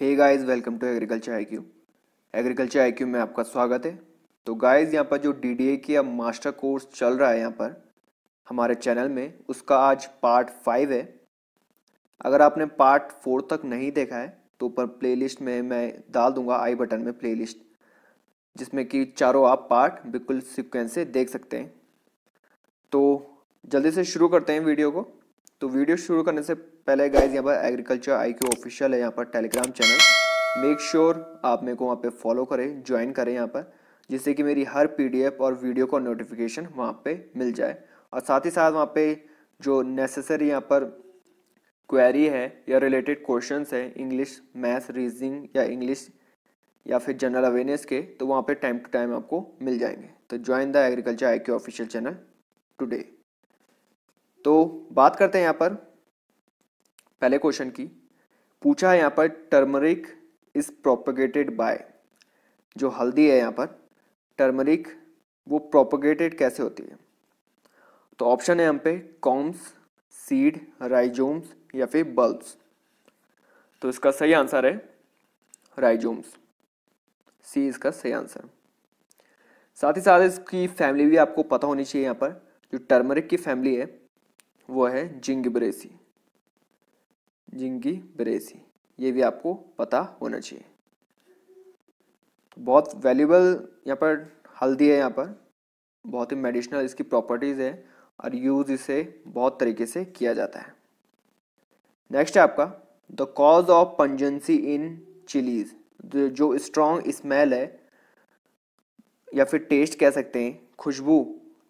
hey guys welcome to agriculture I Q agriculture I Q में आपका स्वागत है तो गाइस यहाँ पर जो डी डी ए की अब मास्टर कोर्स चल रहा है यहाँ पर हमारे चैनल में उसका आज पार्ट फाइव है अगर आपने पार्ट फोर तक नहीं देखा है तो ऊपर लिस्ट में मैं डाल दूंगा आई बटन में लिस्ट जिसमें कि चारों आप पार्ट बिल्कुल सिक्वेंस से देख सकते हैं तो जल्दी से शुरू करते हैं वीडियो को तो वीडियो शुरू करने से पहले गाइज यहाँ पर एग्रीकल्चर आई क्यू ऑफिशियल है यहाँ पर टेलीग्राम चैनल मेक श्योर आप मेरे को वहाँ पे फॉलो करें ज्वाइन करें यहाँ पर जिससे कि मेरी हर पीडीएफ और वीडियो का नोटिफिकेशन वहाँ पे मिल जाए और साथ ही साथ वहाँ पे जो नेसेसरी यहाँ पर क्वेरी है या रिलेटेड क्वेश्चन है इंग्लिश मैथ रीजनिंग या इंग्लिश या फिर जनरल अवेयरनेस के तो वहाँ पर टाइम टू टाइम आपको मिल जाएंगे तो join the agriculture I official channel today तो बात करते हैं यहाँ पर पहले क्वेश्चन की पूछा है यहाँ पर टर्मरिक इज प्रोपगेटेड बाय जो हल्दी है यहाँ पर टर्मरिक वो प्रोपगेटेड कैसे होती है तो ऑप्शन है हम पे कॉम्स सीड राइजोम्स या फिर बल्ब्स तो इसका सही आंसर है राइजोम्स सी इसका सही आंसर साथ ही साथ इसकी फैमिली भी आपको पता होनी चाहिए यहाँ पर जो टर्मरिक की फैमिली है वो है जिंगब्रेसी जिंगी बरेसी ये भी आपको पता होना चाहिए बहुत वैल्यूबल यहाँ पर हल्दी है यहाँ पर बहुत ही मेडिसिनल इसकी प्रॉपर्टीज़ है और यूज़ इसे बहुत तरीके से किया जाता है नेक्स्ट है आपका the cause of pungency in chillies जो स्ट्रॉन्ग स्मेल है या फिर टेस्ट कह सकते हैं खुशबू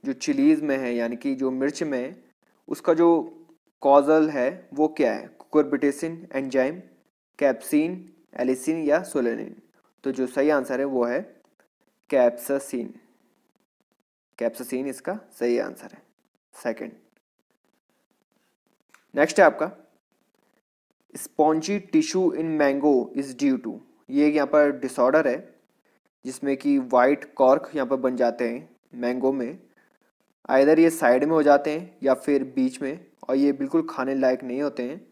जो चिलीज़ में है यानी कि जो मिर्च में है उसका जो कॉजल है वो क्या है कोर्बिटेसिन एंजाइम कैप्सिन एलिसिन या सोलेनिन तो जो सही आंसर है वो है कैप्सिन कैप्सिन इसका सही आंसर है सेकंड नेक्स्ट है आपका spongy tissue in mango is due to ये यहाँ पर डिसऑर्डर है जिसमें कि वाइट कॉर्क यहाँ पर बन जाते हैं मैंगो में आइधर ये साइड में हो जाते हैं या फिर बीच में और ये बिल्कुल खाने लायक नहीं होते हैं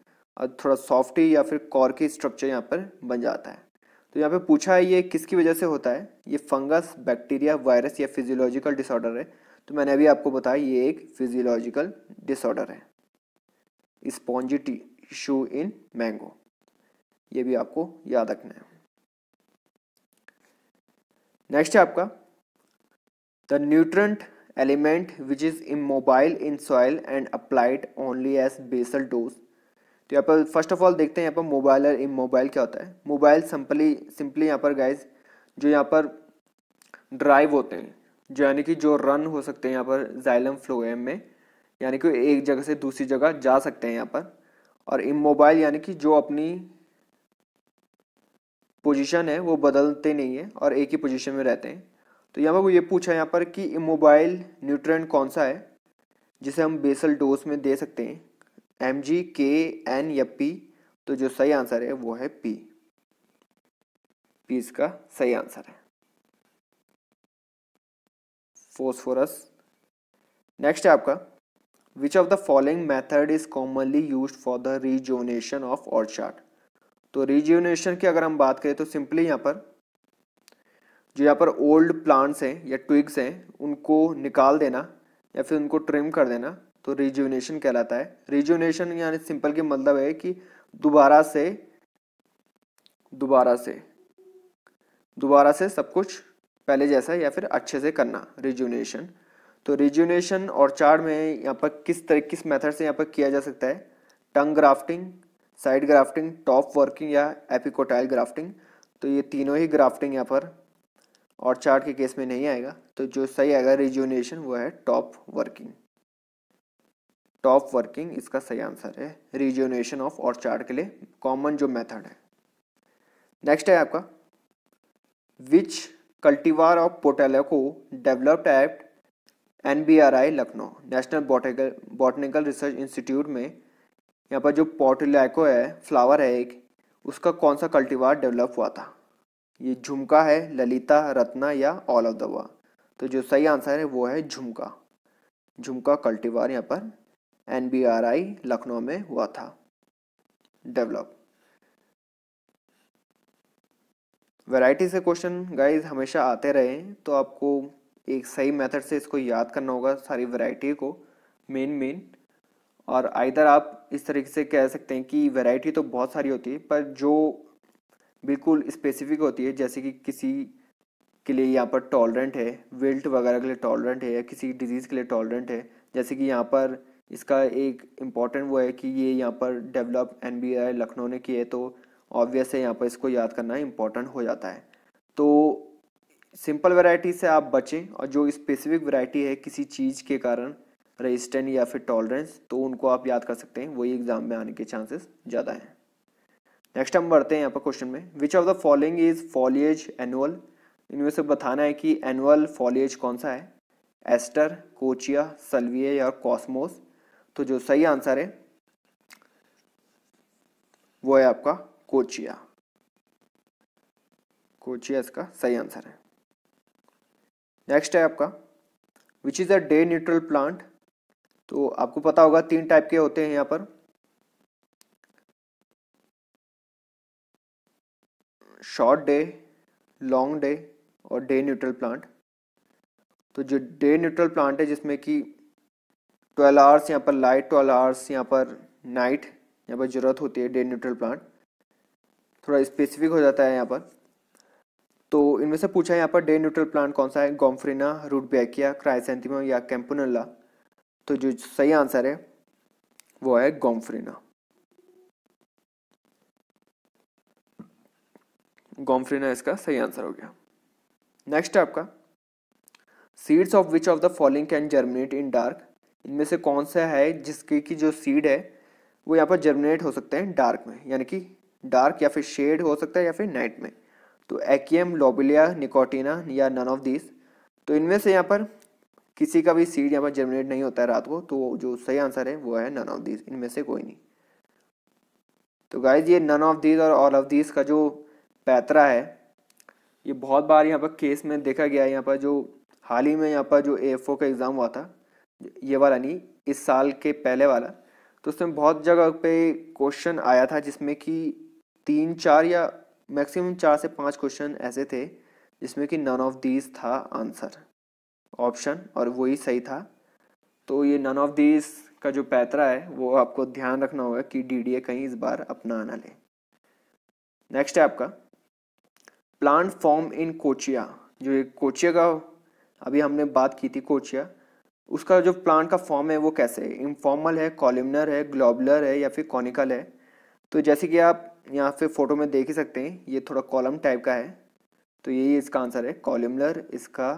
थोड़ा सॉफ्टी या फिर कॉर्की स्ट्रक्चर यहाँ पर बन जाता है तो यहाँ पे पूछा है ये किसकी वजह से होता है ये फंगस बैक्टीरिया वायरस या फिजियोलॉजिकल डिसऑर्डर है तो मैंने अभी आपको बताया ये एक फिजियोलॉजिकल डिसऑर्डर है स्पॉन्जी टिश्यू इन मैंगो ये भी आपको याद रखना है नेक्स्ट है आपका the nutrient element which is immobile in soil and applied only as basal dose तो यहाँ पर फर्स्ट ऑफ ऑल देखते हैं यहाँ पर मोबाइल और इम मोबाइल क्या होता है मोबाइल सिंपली सिंपली यहाँ पर गाइज जो यहाँ पर ड्राइव होते हैं जो यानी कि जो रन हो सकते हैं यहाँ पर जाइलम फ्लोएम में यानी कि एक जगह से दूसरी जगह जा सकते हैं यहाँ पर और इम मोबाइल यानी कि जो अपनी पोजीशन है वो बदलते नहीं है और एक ही पोजीशन में रहते हैं तो यहाँ पर वो ये पूछा है यहाँ पर कि इमोबाइल न्यूट्रेंट कौन सा है जिसे हम बेसल डोज में दे सकते हैं एम जी के एन या पी तो जो सही आंसर है वो है पी पी इसका सही आंसर है फोस्फोरस नेक्स्ट है आपका which of the following method is commonly use for the rejuvenation of orchard तो रिजोनेशन की अगर हम बात करें तो सिंपली यहाँ पर जो यहाँ पर ओल्ड प्लांट्स हैं या ट्विग्स हैं उनको निकाल देना या फिर उनको ट्रिम कर देना तो रिज्यूनेशन कहलाता है रिज्यूनेशन यानी सिंपल के मतलब है कि दोबारा से दोबारा से दोबारा से सब कुछ पहले जैसा या फिर अच्छे से करना रिज्यूनेशन तो रिज्यूनेशन और चार्ट में यहाँ पर किस तरह किस मेथड से यहाँ पर किया जा सकता है tongue grafting side grafting top working या एपिकोटाइल ग्राफ्टिंग तो ये तीनों ही ग्राफ्टिंग यहाँ पर और चार्ट के केस में नहीं आएगा तो जो सही आएगा रिज्यूनेशन वो है टॉप वर्किंग टॉप वर्किंग इसका सही आंसर है रीजोनेशन ऑफ ऑर्चार्ड के लिए कॉमन जो मेथड है नेक्स्ट है आपका विच कल्टीवार ऑफ पोटेलो को developed at an Lucknow national botanical botanical research institute में यहाँ पर जो पोटेलैको है फ्लावर है एक उसका कौन सा कल्टीवार डेवलप हुआ था ये झुमका है ललिता रत्ना या ऑल ऑफ द वर्ल्ड तो जो सही आंसर है वो है झुमका झुमका कल्टीवार यहाँ पर एन लखनऊ में हुआ था डेवलप वैरायटी से क्वेश्चन गाइज हमेशा आते रहे तो आपको एक सही मेथड से इसको याद करना होगा सारी वैरायटी को मेन मेन और आइधर आप इस तरीके से कह सकते हैं कि वैरायटी तो बहुत सारी होती है पर जो बिल्कुल स्पेसिफिक होती है जैसे कि किसी के लिए यहाँ पर टॉलरेंट है विल्ट वगैरह के लिए टॉलरेंट है या किसी डिजीज़ के लिए टॉलरेंट है जैसे कि यहाँ पर इसका एक इम्पॉर्टेंट वो है कि ये यहाँ पर डेवलप एन लखनऊ ने किए तो ऑब्वियस है यहाँ पर इसको याद करना इम्पॉर्टेंट हो जाता है तो सिंपल वैरायटी से आप बचें और जो स्पेसिफिक वैरायटी है किसी चीज़ के कारण रेजिस्टेंट या फिर टॉलरेंस तो उनको आप याद कर सकते हैं वही एग्जाम में आने के चांसेस ज़्यादा हैं नेक्स्ट हम बढ़ते हैं यहाँ पर क्वेश्चन में which of the following is foliage annual इनमें से बताना है कि एनुअल फॉलिएज कौन सा है एस्टर कोचिया सल्विया या कॉस्मोस तो जो सही आंसर है वो है आपका कोचिया कोचिया इसका सही आंसर है नेक्स्ट है आपका which is a day neutral plant तो आपको पता होगा तीन टाइप के होते हैं यहां पर शॉर्ट डे लॉन्ग डे और डे न्यूट्रल प्लांट तो जो डे न्यूट्रल प्लांट है जिसमें कि ट्वेल्व आवर्स यहाँ पर लाइट ट्वेल्व आवर्स यहाँ पर नाइट यहाँ पर ज़रूरत होती है डे न्यूट्रल प्लांट थोड़ा स्पेसिफिक हो जाता है यहाँ पर तो इनमें से पूछा है यहाँ पर डे न्यूट्रल प्लांट कौन सा है गोम्फ्रीना रूट बैकिया क्राइसेंथिमम या कैम्पोनला तो जो सही आंसर है वो है गोम्फ्रीना गोम्फ्रीना इसका सही आंसर हो गया नेक्स्ट आपका seeds of which of the following can germinate in dark इनमें से कौन सा है जिसके की जो सीड है वो यहाँ पर जर्मिनेट हो सकते हैं डार्क में यानी कि डार्क या फिर शेड हो सकता है या फिर नाइट में तो एक्म लोबिलिया निकोटीना या नन ऑफ दिस तो इनमें से यहाँ पर किसी का भी सीड यहाँ पर जर्मिनेट नहीं होता है रात को तो जो सही आंसर है वो है नन ऑफ दिस इनमें से कोई नहीं तो गाइज ये नन ऑफ दिस और ऑल ऑफ दिस का जो पैतरा है ये बहुत बार यहाँ पर केस में देखा गया है यहाँ पर जो हाल ही में यहाँ पर जो ए का एग्ज़ाम हुआ था ये वाला नहीं इस साल के पहले वाला तो उसमें बहुत जगह पे क्वेश्चन आया था जिसमें कि तीन चार या मैक्सिमम चार से पांच क्वेश्चन ऐसे थे जिसमें कि नन ऑफ दीज था आंसर ऑप्शन और वही सही था तो ये नन ऑफ दीज का जो पैतरा है वो आपको ध्यान रखना होगा कि डी कहीं इस बार अपना ना ले नेक्स्ट है आपका प्लांट फॉर्म इन कोचिया जो ये कोचिया का अभी हमने बात की थी कोचिया उसका जो प्लांट का फॉर्म है वो कैसे है इनफॉर्मल है कॉलिमनर है ग्लोबलर है या फिर कॉनिकल है तो जैसे कि आप यहाँ पे फोटो में देख ही सकते हैं ये थोड़ा कॉलम टाइप का है तो यही इसका आंसर है कॉलिमलर इसका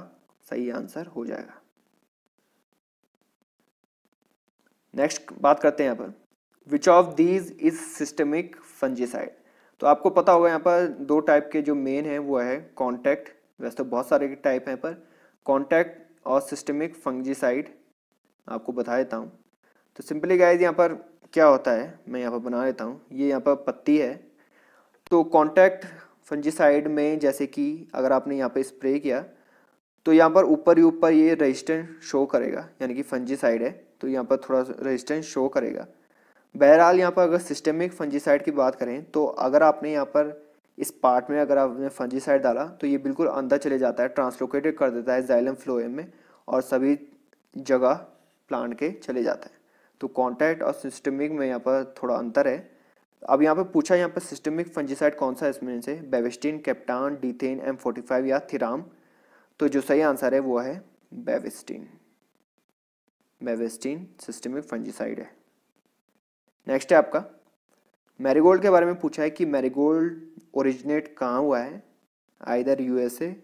सही आंसर हो जाएगा नेक्स्ट बात करते हैं यहाँ पर which of these is systemic fungicide तो आपको पता होगा यहाँ पर दो टाइप के जो मेन है वो है कॉन्टैक्ट वैसे तो बहुत सारे टाइप हैं पर कॉन्टैक्ट और सिस्टमिक फंगजीसाइड आपको बता देता हूँ तो सिंपली गाइज यहाँ पर क्या होता है मैं यहाँ पर बना देता हूँ ये यहाँ पर पत्ती है तो कॉन्टैक्ट फंजीसाइड में जैसे कि अगर आपने यहाँ पर स्प्रे किया तो यहाँ पर ऊपर ही ऊपर ये रजिस्टेंस शो करेगा यानी कि फंजीसाइड है तो यहाँ पर थोड़ा रजिस्टेंस शो करेगा बहरहाल यहाँ पर अगर सिस्टमिक फंजीसाइड की बात करें तो अगर आपने यहाँ पर इस पार्ट में अगर आपने फंजीसाइड डाला तो ये बिल्कुल अंदर चले जाता है ट्रांसलोकेटेड कर देता है जाइलम फ्लोएम में और सभी जगह प्लांट के चले जाते हैं तो कॉन्टैक्ट और सिस्टमिक में यहाँ पर थोड़ा अंतर है अब यहाँ पर पूछा यहाँ पर सिस्टमिक फंजीसाइड कौन सा है इसमें से Bavistin captan Dithane M forty five या थिराम तो जो सही आंसर है वो है बेविस्टिन बेविस्टिन सिस्टमिक फंजीसाइड है नेक्स्ट है आपका मैरीगोल्ड के बारे में पूछा है कि मैरीगोल्ड ओरिजिनेट कहाँ हुआ है either USA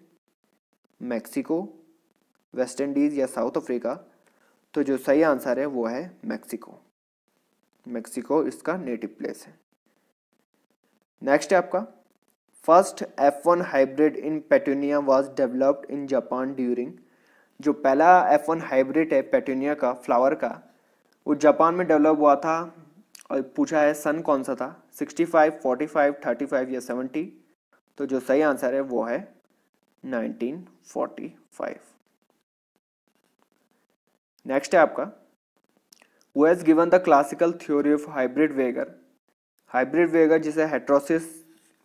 Mexico West Indies या साउथ अफ्रीका तो जो सही आंसर है वो है मैक्सिको मैक्सिको इसका नेटिव प्लेस है नेक्स्ट है आपका first F one hybrid in petunia was developed in Japan during जो पहला एफ वन हाइब्रिड है पेटूनिया का फ्लावर का वो जापान में डेवलप हुआ था और पूछा है सन कौन सा था 65, 45, 35 या 70 तो जो सही आंसर है वो है 1945 नेक्स्ट है आपका वो as given the classical theory of hybrid vigour hybrid vigour जिसे हेट्रोसिस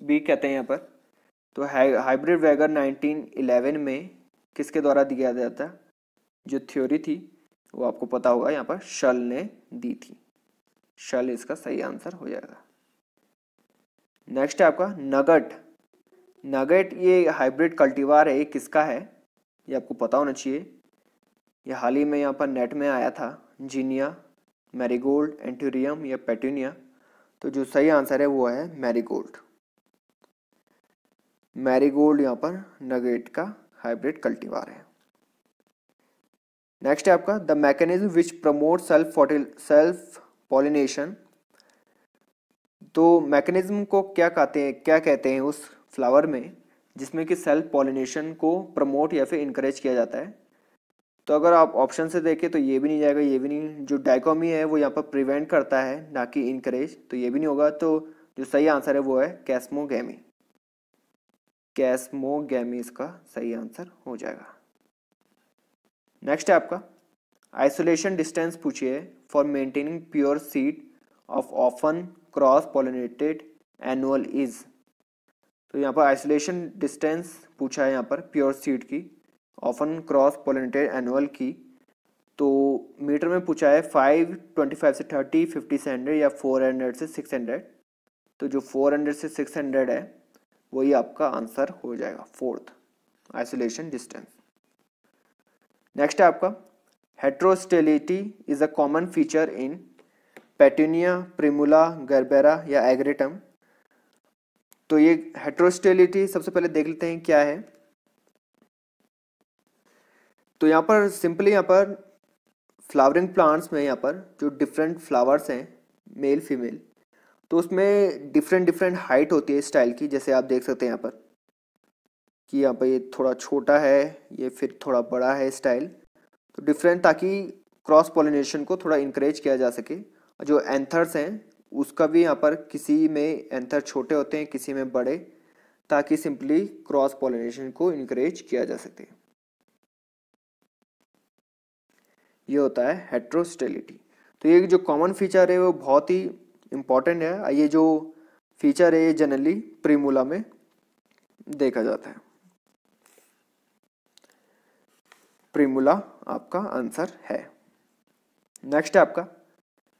भी कहते हैं यहाँ पर तो हाइब्रिड वेगर 1911 में किसके द्वारा दिया जाता है जो थ्योरी थी वो आपको पता होगा यहाँ पर शल ने दी थी शल इसका सही आंसर हो जाएगा नेक्स्ट है आपका नगट नगट ये हाइब्रिड कल्टीवार है ये किसका है ये आपको पता होना चाहिए ये हाल ही में यहाँ पर नेट में आया था जीनिया मैरीगोल्ड एंटूरियम या पेटूनिया तो जो सही आंसर है वो है मैरीगोल्ड मैरीगोल्ड यहाँ पर नगेट का हाइब्रिड कल्टीवार है नेक्स्ट है आपका the mechanism which promote self self pollination तो मैकेनिज्म को क्या कहते हैं क्या कहते हैं उस फ्लावर में जिसमें कि सेल्फ पॉलिनेशन को प्रमोट या फिर इंकरेज किया जाता है तो अगर आप ऑप्शन से देखें तो ये भी नहीं जाएगा ये भी नहीं जो डाइकोमी है वो यहाँ पर प्रिवेंट करता है ना कि इंकरेज तो ये भी नहीं होगा तो जो सही आंसर है वो है कैस्मोगेमी कैस्मोगेमी इसका सही आंसर हो जाएगा नेक्स्ट है आपका आइसोलेशन डिस्टेंस पूछिए for maintaining pure seed of often cross pollinated annual is तो यहाँ पर आइसोलेशन डिस्टेंस पूछा है यहाँ पर प्योर सीड की ऑफन क्रॉस पोलिनेटेड एनुअल की तो मीटर में पूछा है फाइव ट्वेंटी फाइव से थर्टी फिफ्टी से हंड्रेड या फोर हंड्रेड से सिक्स हंड्रेड तो जो फोर हंड्रेड से सिक्स हंड्रेड है वही आपका आंसर हो जाएगा फोर्थ आइसोलेशन डिस्टेंस नेक्स्ट है आपका heterostyly is a common feature in petunia primula gerbera या एग्रेटम तो ये हेट्रोस्टेलिटी सबसे पहले देख लेते हैं क्या है तो यहाँ पर सिंपली यहाँ पर फ्लावरिंग प्लांट्स में यहाँ पर जो डिफरेंट फ्लावर्स हैं मेल फीमेल तो उसमें डिफरेंट डिफरेंट हाइट होती है स्टाइल की जैसे आप देख सकते हैं यहाँ पर कि यहाँ पर ये थोड़ा छोटा है ये फिर थोड़ा बड़ा है स्टाइल तो डिफरेंट ताकि क्रॉस पोलिनेशन को थोड़ा इंकरेज किया जा सके जो एंथर्स हैं उसका भी यहाँ पर किसी में एंथर छोटे होते हैं किसी में बड़े ताकि सिंपली क्रॉस पोलिनेशन को इंकरेज किया जा सके ये होता है हेट्रोस्टेलिटी तो ये जो कॉमन फीचर है वो बहुत ही इम्पॉर्टेंट है ये जो फीचर है ये जनरली प्रीमूला में देखा जाता है प्रिमुला आपका आंसर है नेक्स्ट है आपका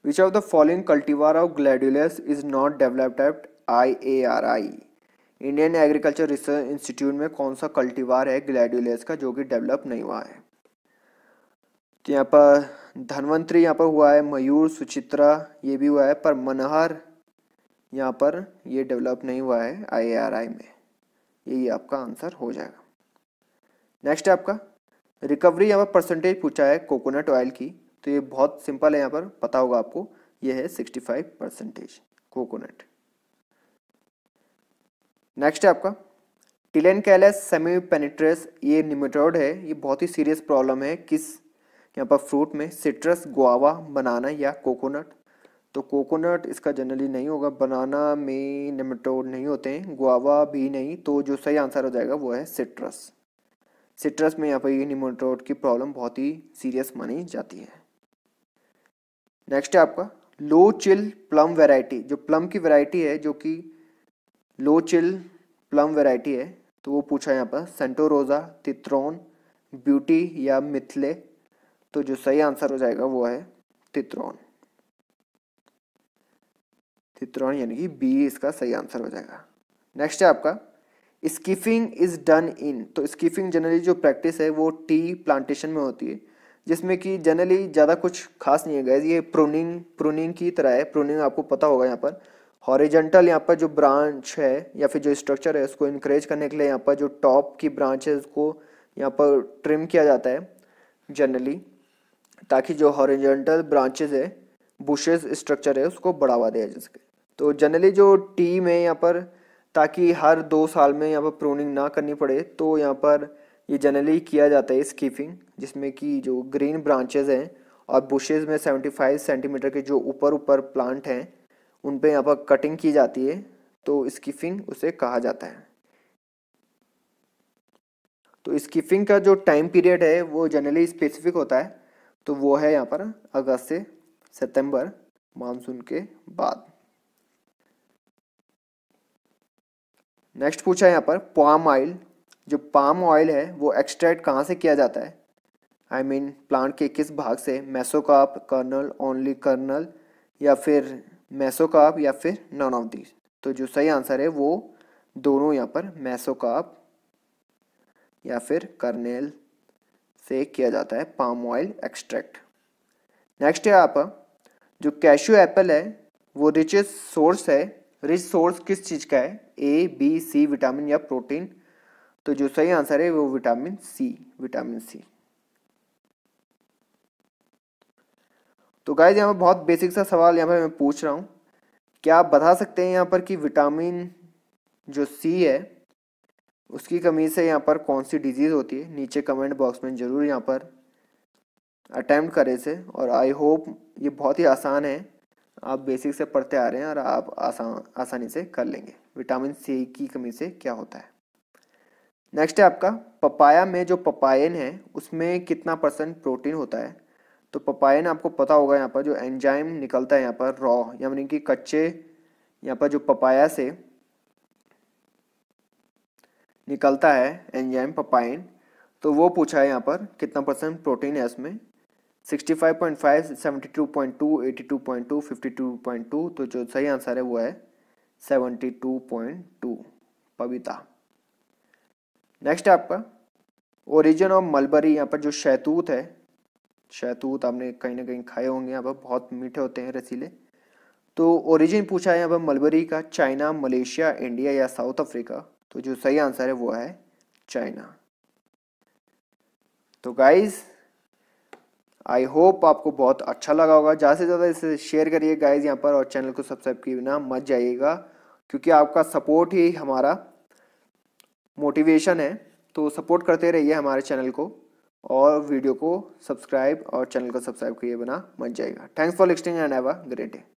which of the following cultivar of gladiolus is not developed at I A R I Indian agriculture research institute में कौन सा कल्टीवार है ग्लैडुलस का जो कि डेवलप नहीं हुआ है तो यहाँ पर धनवंतरी यहाँ पर हुआ है मयूर सुचित्रा ये भी हुआ है पर मनहर यहाँ पर ये डेवलप नहीं हुआ है आई ए आर आई में यही आपका आंसर हो जाएगा नेक्स्ट है आपका रिकवरी यहाँ पर परसेंटेज पूछा है कोकोनट ऑयल की तो ये बहुत सिंपल है यहाँ पर पता होगा आपको ये है फाइव परसेंटेज कोकोनट नेक्स्ट है आपका टिलेन कैलस सेमी पेनिट्रेस ये निमेटोड है ये बहुत ही सीरियस प्रॉब्लम है किस यहाँ पर फ्रूट में सिट्रस गुआवा बनाना या कोकोनट तो कोकोनट इसका जनरली नहीं होगा बनाना में निमेटोड नहीं होते हैं गुआवा भी नहीं तो जो सही आंसर हो जाएगा वो है सिट्रस सिट्रस में यहाँ पर ये निमोटोड की प्रॉब्लम बहुत ही सीरियस मानी जाती है नेक्स्ट है आपका लो चिल प्लम वैरायटी जो प्लम की वैरायटी है जो कि लो चिल प्लम वैरायटी है तो वो पूछा यहाँ पर सेंटोरोजा तित्रोन ब्यूटी या मिथले तो जो सही आंसर हो जाएगा वो है तित्रोन तित्रोन यानी कि बी इसका सही आंसर हो जाएगा नेक्स्ट है आपका स्कीफिंग इज डन इन तो स्कीफिंग जनरली जो प्रैक्टिस है वो टी प्लांटेशन में होती है जिसमें कि जनरली ज़्यादा कुछ खास नहीं है गैस ये प्रोनिंग प्रोनिंग की तरह है प्रोनिंग आपको पता होगा यहाँ पर हॉरिजेंटल यहाँ पर जो ब्रांच है या फिर जो स्ट्रक्चर है उसको इनक्रेज करने के लिए यहाँ पर जो टॉप की ब्रांच है उसको यहाँ पर ट्रिम किया जाता है जनरली ताकि जो हॉरिजेंटल ब्रांचेज है बुशेज स्ट्रक्चर है उसको बढ़ावा दिया जा सके तो जनरली जो टी में यहाँ पर ताकि हर दो साल में यहाँ पर प्रोनिंग ना करनी पड़े तो यहाँ पर ये जनरली किया जाता है स्कीपिंग जिसमें कि जो ग्रीन ब्रांचेज हैं और बुशेज़ में 75 सेंटीमीटर के जो ऊपर ऊपर प्लांट हैं उन पर यहाँ पर कटिंग की जाती है तो स्कीफिंग उसे कहा जाता है तो स्कीफिंग का जो टाइम पीरियड है वो जनरली स्पेसिफिक होता है तो वो है यहाँ पर अगस्त से सितंबर मानसून के बाद नेक्स्ट पूछा है यहाँ पर पाम ऑयल जो पाम ऑयल है वो एक्सट्रैक्ट कहाँ से किया जाता है I I mean mean, plant के किस भाग से मैसोकाप कर्नल ओनली कर्नल या फिर मैसोकाप या फिर नॉन ऑफ दीज तो जो सही आंसर है वो दोनों यहाँ पर मैसोकाप या फिर कर्नेल से किया जाता है पाम ऑयल एक्सट्रैक्ट नेक्स्ट है यहाँ पर जो कैशो एप्पल है वो रिचेस्ट सोर्स है रिच सोर्स किस चीज़ का है ए बी सी विटामिन या प्रोटीन तो जो सही आंसर है वो विटामिन सी विटामिन सी तो गाइज यहाँ पर बहुत बेसिक सा सवाल यहाँ पर मैं पूछ रहा हूँ क्या आप बता सकते हैं यहाँ पर कि विटामिन जो सी है उसकी कमी से यहाँ पर कौन सी डिजीज़ होती है नीचे कमेंट बॉक्स में ज़रूर यहाँ पर अटैम्प्ट करें से और आई होप ये बहुत ही आसान है आप बेसिक से पढ़ते आ रहे हैं और आप आसान आसानी से कर लेंगे विटामिन सी की कमी से क्या होता है नेक्स्ट है आपका पपाया में जो पपायन है उसमें कितना परसेंट प्रोटीन होता है तो पपायन आपको पता होगा यहाँ पर जो एंजाइम निकलता है यहाँ पर रॉ यानी कि कच्चे यहाँ पर जो पपाया से निकलता है एंजाइम पपाइन तो वो पूछा है यहाँ पर कितना परसेंट प्रोटीन है इसमें 65.5, 72.2, 82.2, 52.2 तो जो सही आंसर है वो है 72.2 पविता नेक्स्ट है आपका ओरिजिन ऑफ मलबरी यहाँ पर जो शैतूत है शैतूत आपने कहीं ना कहीं खाए होंगे यहाँ पर बहुत मीठे होते हैं रसीले तो ओरिजिन पूछा है यहाँ पर मलबरी का चाइना मलेशिया इंडिया या साउथ अफ्रीका तो जो सही आंसर है वो है चाइना तो गाइज़ आई होप आपको बहुत अच्छा लगा होगा ज़्यादा से ज़्यादा इसे शेयर करिए गाइज यहाँ पर और चैनल को सब्सक्राइब किए बिना मत जाइएगा क्योंकि आपका सपोर्ट ही हमारा मोटिवेशन है तो सपोर्ट करते रहिए हमारे चैनल को और वीडियो को सब्सक्राइब और चैनल को सब्सक्राइब किए बिना मच जाएगा thanks for listening and have a great day